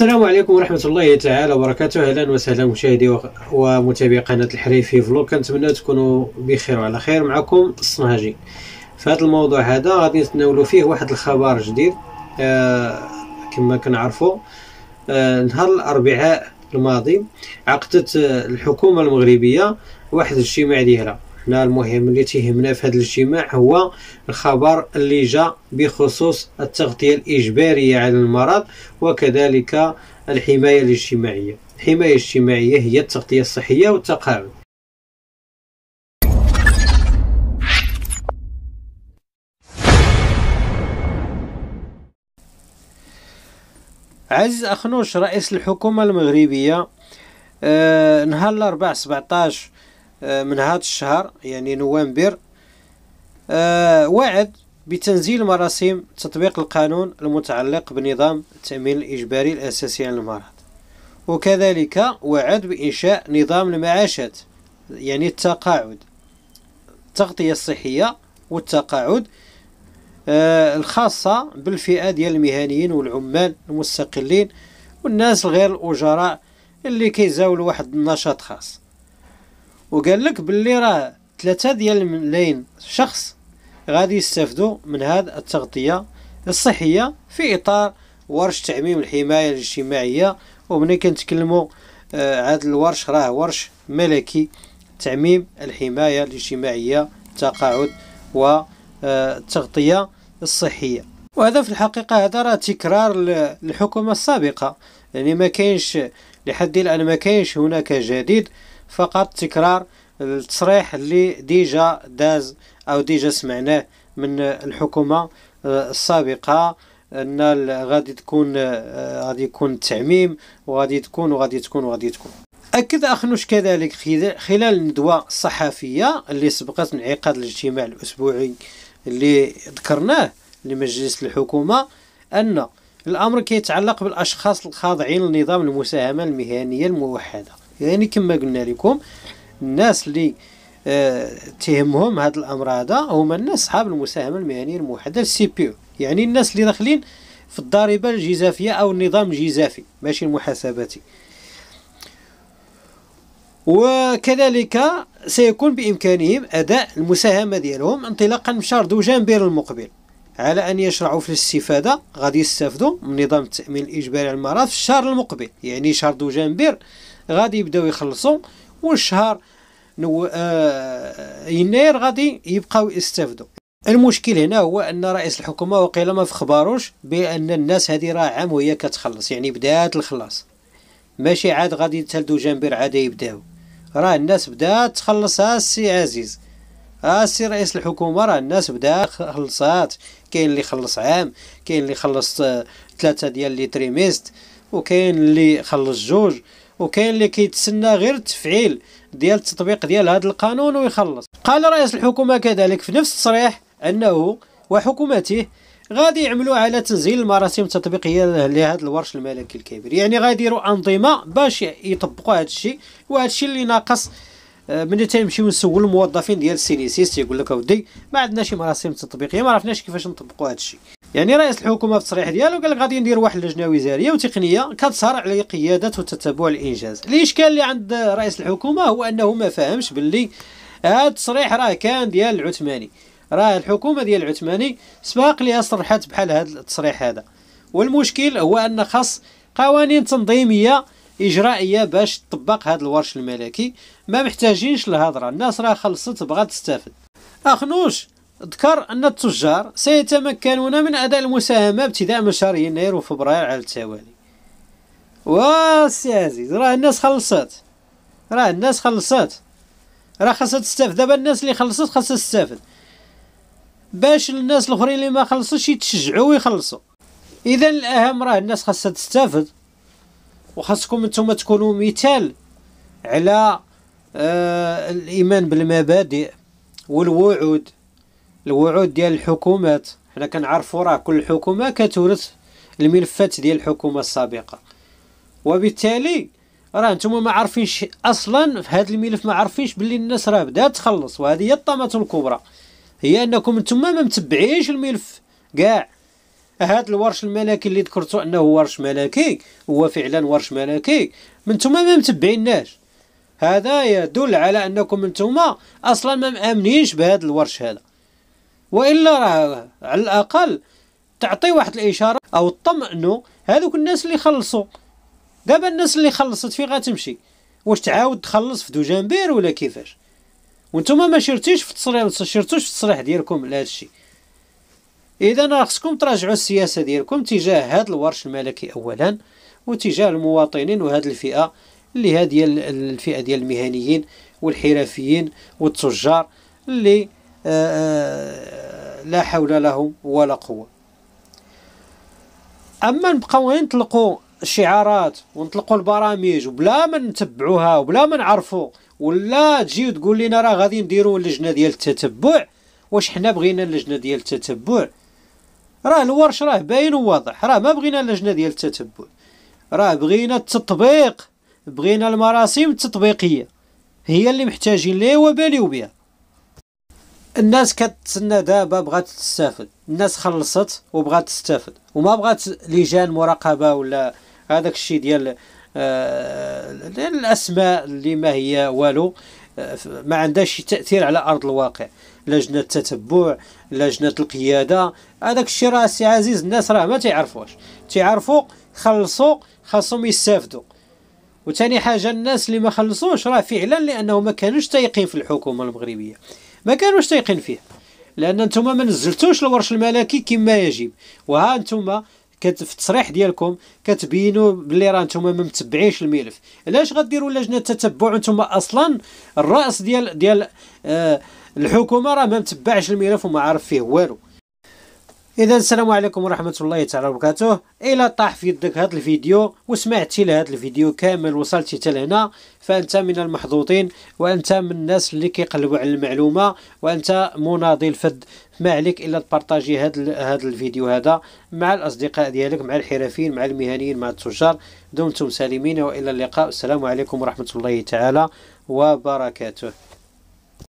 السلام عليكم ورحمة الله تعالى وبركاته أهلا وسهلا مشاهدي ومتابعي قناة الحريفي فلوك كنتمنى تكونوا بخير وعلى خير معكم الصنهاجي في هذا الموضوع هذا غادي نتناولوا فيه واحد الخبر جديد آه كما كنعرفوا آه نهار الأربعاء الماضي عقدت الحكومة المغربية واحد الاجتماع ديالها حنا المهم اللي تيهمنا في هذا الاجتماع هو الخبر اللي جاء بخصوص التغطيه الاجباريه على المرض وكذلك الحمايه الاجتماعيه الحمايه الاجتماعيه هي التغطيه الصحيه والتقارب عزيز أخنوش رئيس الحكومة المغربية أه نهار الأربعاء 17 آه، من هذا الشهر يعني نوفمبر آه، وعد بتنزيل مراسيم تطبيق القانون المتعلق بنظام التأمين الإجباري الأساسي على المرض وكذلك وعد بإنشاء نظام المعاشات يعني التقاعد التغطية الصحية والتقاعد آه، الخاصة بالفئة ديال المهنيين والعمال المستقلين والناس الغير الأجراء اللي كيزاولوا واحد النشاط خاص وقال لك باللي راه ثلاثة ديال الملايين شخص غادي يستافدوا من هذا التغطية الصحية في إطار ورش تعميم الحماية الاجتماعية ومن كنتكلموا آه، عاد الورش راه ورش ملكي تعميم الحماية الاجتماعية التقاعد والتغطية آه، الصحية وهذا في الحقيقة هذا راه تكرار للحكومة السابقة يعني ما كاينش لحد الآن ما كاينش هناك جديد فقط تكرار التصريح اللي ديجا داز او ديجا سمعناه من الحكومه آه، السابقه ان غادي تكون آه، غادي يكون التعميم وغادي تكون وغادي تكون وغادي تكون اكد اخنوش كذلك خلال الندوه الصحفيه اللي سبقت انعقاد الاجتماع الاسبوعي اللي ذكرناه لمجلس الحكومه ان الامر كيتعلق بالاشخاص الخاضعين لنظام المساهمه المهنيه الموحده يعني كما قلنا لكم الناس اللي آه تهمهم هذا الامر هذا هما الناس صحاب المساهمه المهنيه الموحده السي بي يعني الناس اللي داخلين في الضريبه الجزافيه او النظام الجزافي ماشي المحاسباتي وكذلك سيكون بإمكانهم أداء المساهمة ديالهم انطلاقا من شهر دجنبير المقبل على أن يشرعوا في الاستفادة غادي يستافدوا من نظام التأمين الإجباري على المرض في الشهر المقبل يعني شهر دجنبير غادي يبداو يخلصوا والشهر نو آه يناير غادي يبقاو يستافدوا المشكل هنا هو ان رئيس الحكومه وقيل ما خباروش بان الناس هذه راه عام وهي كتخلص يعني بدات الخلاص ماشي عاد غادي تلدو جنبير عاد يبداو راه الناس بدات تخلص السي آه، عزيز السي آه، رئيس الحكومه راه الناس بدات خلصات كاين اللي خلص عام كاين اللي خلص آه، ثلاثه ديال لي تريميست وكاين اللي خلص جوج وكاين اللي كيتسنى غير التفعيل ديال التطبيق ديال هذا القانون ويخلص قال رئيس الحكومه كذلك في نفس التصريح انه وحكومته غادي يعملوا على تنزيل المراسم التطبيقيه لهذا الورش الملكي الكبير يعني غادي يديروا انظمه باش يطبقوا هذا الشيء وهذا الشيء اللي ناقص آه، ملي تيمشيو نسول الموظفين ديال سينيسيس تيقول لك اودي ما عندناش مراسم تطبيقيه ما عرفناش كيفاش نطبقوا هذا الشيء يعني رئيس الحكومه في التصريح ديالو قال غادي ندير واحد اللجنه وزاريه وتقنيه كتسهر على قياده وتتبع الانجاز الاشكال اللي عند رئيس الحكومه هو انه ما فهمش باللي هذا التصريح راه كان ديال العثماني راه الحكومه ديال العثماني سباق ليها صرحت بحال هذا التصريح هذا والمشكل هو ان خاص قوانين تنظيميه اجرائيه باش تطبق هذا الورش الملكي ما محتاجينش الهضره الناس راه خلصت بغات تستافد اخنوش ذكر أن التجار سيتمكنون من أداء المساهمة ابتداء من شهر يناير وفبراير على التوالي واسي عزيز راه الناس خلصت راه الناس خلصت راه خاصها تستافد دابا الناس اللي خلصت خاصها تستافد باش الناس الاخرين اللي ما خلصوش يتشجعوا ويخلصوا اذا الاهم راه الناس خاصها تستافد وخاصكم نتوما تكونوا مثال على آه الايمان بالمبادئ والوعود الوعود ديال الحكومات حنا كنعرفوا راه كل حكومه كتورث الملفات ديال الحكومه السابقه وبالتالي راه نتوما ما عارفينش اصلا في هذا الملف ما عارفينش باللي الناس راه بدات تخلص وهذه هي الطامه الكبرى هي انكم نتوما ما متبعينش الملف كاع هذا الورش الملكي اللي ذكرتو انه ورش ملكي هو فعلا ورش ملكي من نتوما ما متبعيناش هذا يدل على انكم نتوما اصلا ما مامنينش بهذا الورش هذا والا راه على الاقل تعطي واحد الاشاره او تطمئنوا هذوك الناس اللي خلصوا دابا الناس اللي خلصت فين غتمشي واش تعاود تخلص في دوجانبير ولا كيفاش وانتم ما شرتيش في التصريح شرتوش في التصريح ديالكم لهذا الشيء اذا خصكم تراجعوا السياسه ديالكم تجاه هذا الورش الملكي اولا وتجاه المواطنين وهذه الفئه اللي هي ديال الفئه ديال المهنيين والحرفيين والتجار اللي آه، آه، لا حول له ولا قوة أما نبقاو غير نطلقوا الشعارات ونطلقوا البرامج وبلا ما نتبعوها وبلا ما نعرفوا ولا تجي وتقول لنا راه غادي نديروا اللجنه ديال التتبع واش حنا بغينا اللجنه ديال التتبع راه الورش راه باين وواضح راه ما بغينا اللجنه ديال التتبع راه بغينا التطبيق بغينا المراسم التطبيقيه هي اللي محتاجين ليه وباليو بها الناس كتسنى دابا بغات تستافد الناس خلصت وبغات تستافد وما بغات لجان مراقبه ولا هذاك الشيء ديال آه، ديال الاسماء اللي ما هي والو آه، ما عندهاش شي تاثير على ارض الواقع لجنه التتبع لجنه القياده هذاك الشيء راه سي عزيز الناس راه ما تيعرفوش تيعرفوا خلصوا خاصهم يستافدوا وثاني حاجه الناس اللي ما خلصوش راه فعلا لانه ما كانوش تايقين في الحكومه المغربيه ما كانوش تايقين فيه لان نتوما ما نزلتوش الورش الملكي كما يجب وها نتوما كت في التصريح ديالكم كتبينوا بلي راه نتوما ما متبعينش الملف علاش غديروا لجنه تتبع نتوما اصلا الراس ديال ديال آه الحكومه راه ما متبعش الملف وما عارف فيه والو اذا السلام عليكم ورحمه الله تعالى وبركاته الا طاح في يدك هذا الفيديو وسمعتي لهذا الفيديو كامل وصلتي حتى لهنا فانت من المحظوظين وانت من الناس اللي كيقلبوا على المعلومه وانت مناضل فد ما عليك الا تبارطاجي هذا هذا الفيديو هذا مع الاصدقاء ديالك مع الحرفيين مع المهنيين مع التجار دمتم سالمين والى اللقاء السلام عليكم ورحمه الله تعالى وبركاته